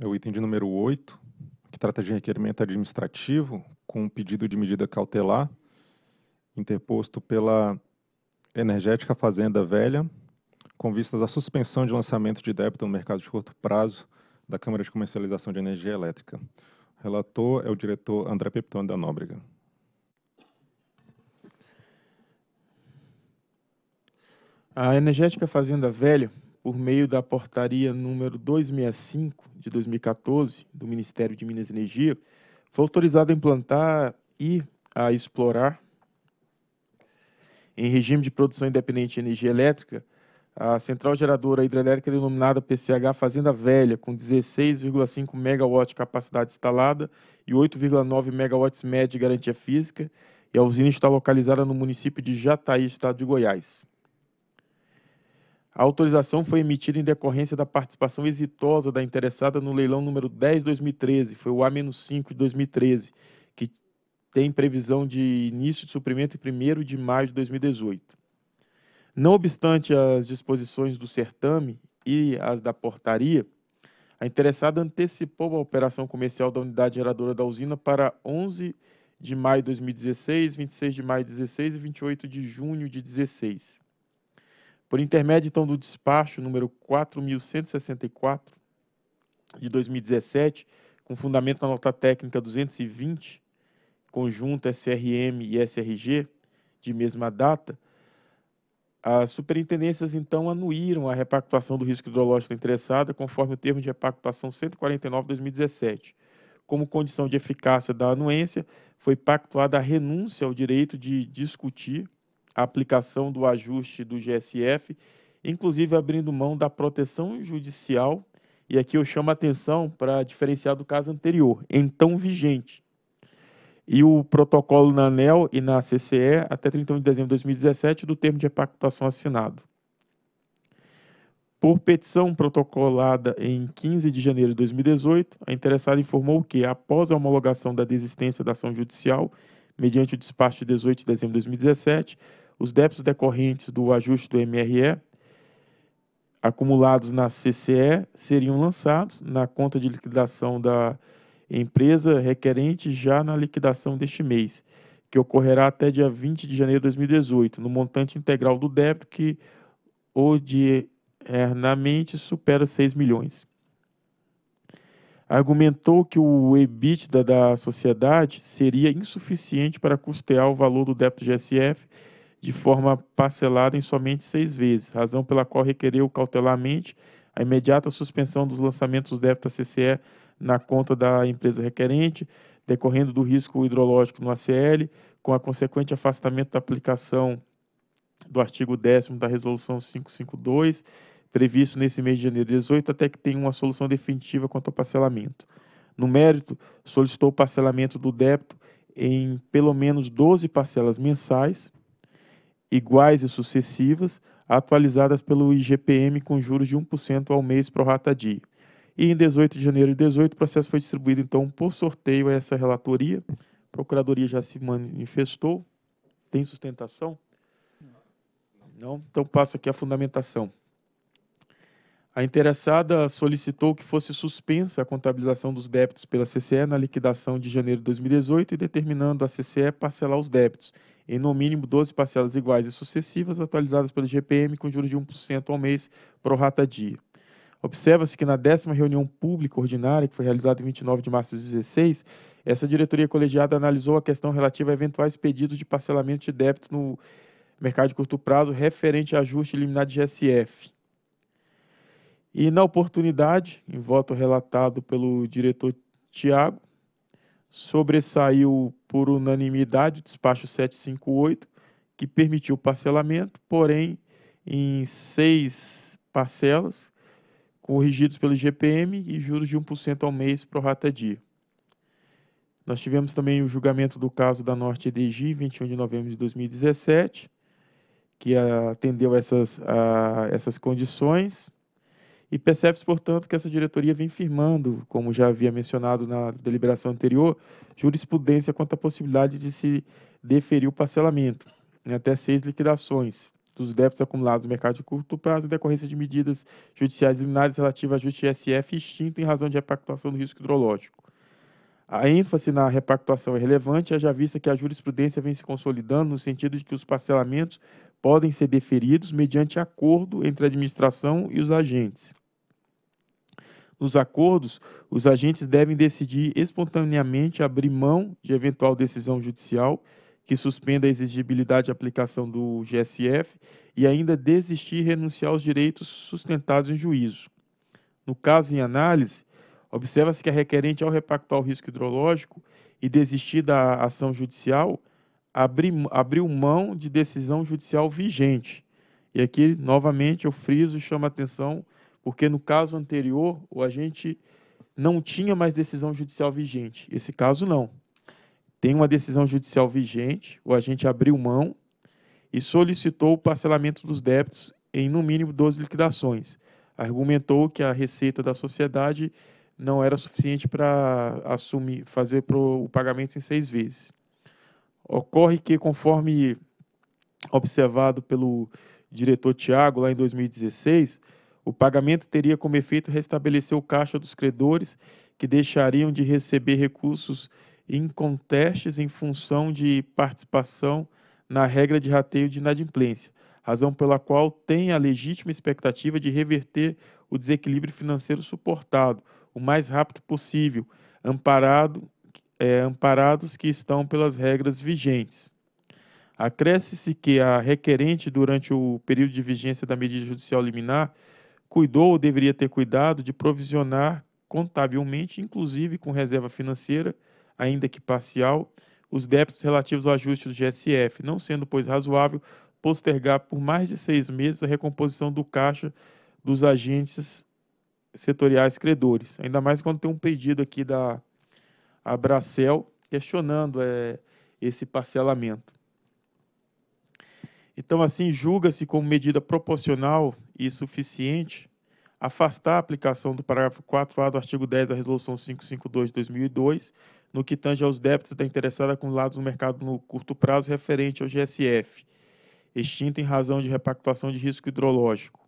é o item de número 8, que trata de requerimento administrativo com pedido de medida cautelar interposto pela Energética Fazenda Velha, com vistas à suspensão de lançamento de débito no mercado de curto prazo da Câmara de Comercialização de Energia Elétrica. O relator é o diretor André Pepton da Nóbrega. A Energética Fazenda Velha por meio da portaria número 265 de 2014 do Ministério de Minas e Energia, foi autorizado a implantar e a explorar em regime de produção independente de energia elétrica a central geradora hidrelétrica denominada PCH Fazenda Velha, com 16,5 MW de capacidade instalada e 8,9 MW média de garantia física, e a usina está localizada no município de Jataí, estado de Goiás. A autorização foi emitida em decorrência da participação exitosa da interessada no leilão número 10 de 2013, foi o A-5 de 2013, que tem previsão de início de suprimento em 1 de maio de 2018. Não obstante as disposições do certame e as da portaria, a interessada antecipou a operação comercial da unidade geradora da usina para 11 de maio de 2016, 26 de maio de 2016 e 28 de junho de 2016. Por intermédio, então, do despacho número 4164 de 2017, com fundamento na nota técnica 220, conjunto SRM e SRG, de mesma data, as superintendências então anuíram a repactuação do risco hidrológico interessada conforme o termo de repactuação 149/2017. Como condição de eficácia da anuência, foi pactuada a renúncia ao direito de discutir a aplicação do ajuste do GSF, inclusive abrindo mão da proteção judicial, e aqui eu chamo a atenção para diferenciar do caso anterior, então vigente. E o protocolo na ANEL e na CCE até 31 de dezembro de 2017 do termo de repactuação assinado. Por petição protocolada em 15 de janeiro de 2018, a interessada informou que, após a homologação da desistência da ação judicial, mediante o despacho de 18 de dezembro de 2017, os débitos decorrentes do ajuste do MRE acumulados na CCE seriam lançados na conta de liquidação da empresa requerente já na liquidação deste mês, que ocorrerá até dia 20 de janeiro de 2018, no montante integral do débito que ordinariamente supera 6 milhões argumentou que o EBITDA da sociedade seria insuficiente para custear o valor do débito GSF de forma parcelada em somente seis vezes, razão pela qual requereu cautelamente a imediata suspensão dos lançamentos do débito CCE na conta da empresa requerente, decorrendo do risco hidrológico no ACL, com a consequente afastamento da aplicação do artigo 10 da Resolução 552 previsto nesse mês de janeiro 18 até que tenha uma solução definitiva quanto ao parcelamento. No mérito, solicitou o parcelamento do débito em pelo menos 12 parcelas mensais, iguais e sucessivas, atualizadas pelo IGPM com juros de 1% ao mês pro rata dia. E em 18 de janeiro de 18, o processo foi distribuído então por sorteio a essa relatoria. A procuradoria já se manifestou. Tem sustentação? Não? Então passo aqui a fundamentação. A interessada solicitou que fosse suspensa a contabilização dos débitos pela CCE na liquidação de janeiro de 2018 e determinando a CCE parcelar os débitos em no mínimo 12 parcelas iguais e sucessivas atualizadas pelo GPM com juros de 1% ao mês pro rata dia. Observa-se que na décima reunião pública ordinária, que foi realizada em 29 de março de 2016, essa diretoria colegiada analisou a questão relativa a eventuais pedidos de parcelamento de débito no mercado de curto prazo referente a ajuste eliminado de GSF. E na oportunidade, em voto relatado pelo diretor Tiago, sobressaiu por unanimidade o despacho 758, que permitiu o parcelamento, porém em seis parcelas, corrigidos pelo GPM e juros de 1% ao mês pro rata dia. Nós tivemos também o julgamento do caso da Norte EDG, 21 de novembro de 2017, que atendeu essas, a, essas condições e percebe-se, portanto, que essa diretoria vem firmando, como já havia mencionado na deliberação anterior, jurisprudência quanto à possibilidade de se deferir o parcelamento em né, até seis liquidações dos débitos acumulados no mercado de curto prazo em decorrência de medidas judiciais liminares relativas à justiça SF extinta em razão de repactuação do risco hidrológico. A ênfase na repactuação é relevante, já vista que a jurisprudência vem se consolidando no sentido de que os parcelamentos podem ser deferidos mediante acordo entre a administração e os agentes nos acordos, os agentes devem decidir espontaneamente abrir mão de eventual decisão judicial que suspenda a exigibilidade de aplicação do GSF e ainda desistir e renunciar aos direitos sustentados em juízo. No caso em análise, observa-se que a é requerente, ao repactuar o risco hidrológico e desistir da ação judicial, abriu mão de decisão judicial vigente. E aqui, novamente, eu friso e chamo a atenção porque no caso anterior, o agente não tinha mais decisão judicial vigente. Esse caso não. Tem uma decisão judicial vigente, o agente abriu mão e solicitou o parcelamento dos débitos em no mínimo 12 liquidações. Argumentou que a receita da sociedade não era suficiente para assumir, fazer o pagamento em seis vezes. Ocorre que, conforme observado pelo diretor Tiago lá em 2016, o pagamento teria como efeito restabelecer o caixa dos credores, que deixariam de receber recursos incontestes em função de participação na regra de rateio de inadimplência, razão pela qual tem a legítima expectativa de reverter o desequilíbrio financeiro suportado o mais rápido possível, amparado, é, amparados que estão pelas regras vigentes. Acresce-se que a requerente, durante o período de vigência da medida judicial liminar, cuidou ou deveria ter cuidado de provisionar contabilmente, inclusive com reserva financeira, ainda que parcial, os débitos relativos ao ajuste do GSF, não sendo, pois, razoável postergar por mais de seis meses a recomposição do caixa dos agentes setoriais credores. Ainda mais quando tem um pedido aqui da Abracel questionando é, esse parcelamento. Então, assim, julga-se como medida proporcional e suficiente afastar a aplicação do parágrafo 4A do artigo 10 da Resolução 552 de 2002, no que tange aos débitos da interessada acumulados no mercado no curto prazo referente ao GSF, extinta em razão de repactuação de risco hidrológico,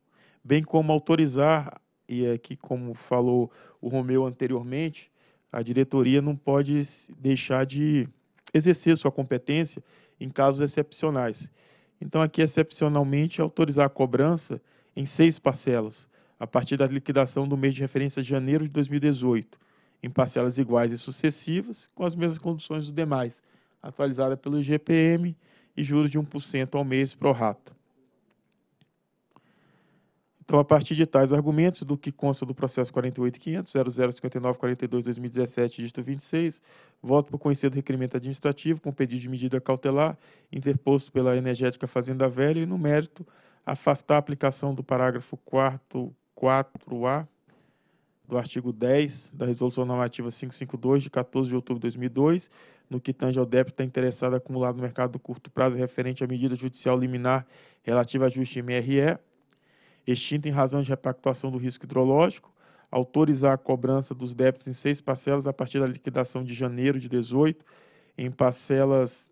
bem como autorizar, e aqui como falou o Romeu anteriormente, a diretoria não pode deixar de exercer sua competência em casos excepcionais. Então, aqui, excepcionalmente, autorizar a cobrança em seis parcelas, a partir da liquidação do mês de referência de janeiro de 2018, em parcelas iguais e sucessivas, com as mesmas condições dos demais, atualizada pelo IGPM e juros de 1% ao mês pro rata. Então, a partir de tais argumentos, do que consta do processo 48.500.0059.42.2017, dígito 26, voto por conhecer do requerimento administrativo com pedido de medida cautelar interposto pela Energética Fazenda Velha e, no mérito, afastar a aplicação do parágrafo 4 4A do artigo 10 da Resolução Normativa 552, de 14 de outubro de 2002, no que tange ao débito interessado acumulado no mercado do curto prazo referente à medida judicial liminar relativa à ajuste MRE, extinta em razão de repactuação do risco hidrológico, autorizar a cobrança dos débitos em seis parcelas a partir da liquidação de janeiro de 18, em parcelas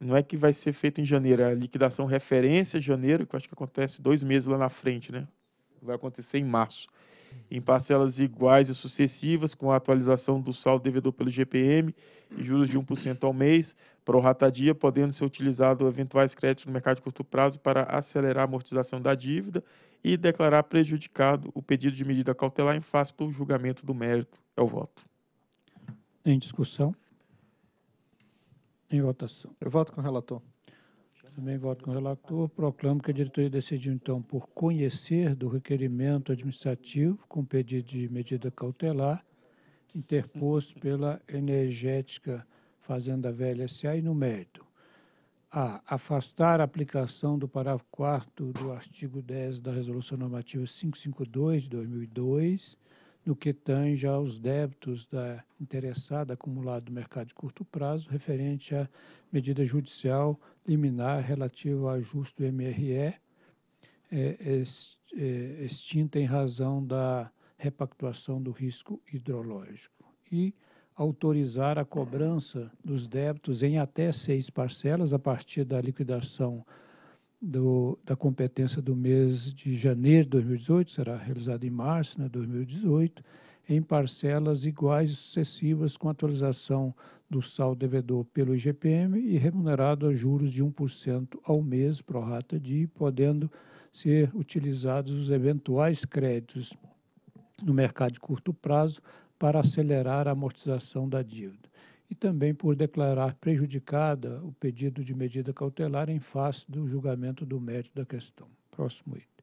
não é que vai ser feito em janeiro, é a liquidação referência janeiro, que eu acho que acontece dois meses lá na frente, né? Vai acontecer em março. Em parcelas iguais e sucessivas, com a atualização do saldo devedor pelo GPM e juros de 1% ao mês, prorratadia, podendo ser utilizado eventuais créditos no mercado de curto prazo para acelerar a amortização da dívida e declarar prejudicado o pedido de medida cautelar em face do julgamento do mérito. É o voto. Em discussão. Em votação. Eu voto com o relator. Também voto com o relator. Proclamo que a diretoria decidiu, então, por conhecer do requerimento administrativo com pedido de medida cautelar interposto pela Energética Fazenda Velha S.A. e no mérito. A. Afastar a aplicação do parágrafo 4 do artigo 10 da Resolução Normativa 552 de 2002 no que tange aos débitos da interessada acumulada do mercado de curto prazo, referente à medida judicial liminar relativa ao ajuste do MRE, é, é, é, extinta em razão da repactuação do risco hidrológico. E autorizar a cobrança dos débitos em até seis parcelas a partir da liquidação do, da competência do mês de janeiro de 2018, será realizada em março né, de né, 2018, em parcelas iguais e sucessivas com atualização do saldo devedor pelo IGPM e remunerado a juros de 1% ao mês, pro rata de, podendo ser utilizados os eventuais créditos no mercado de curto prazo para acelerar a amortização da dívida e também por declarar prejudicada o pedido de medida cautelar em face do julgamento do mérito da questão. Próximo item.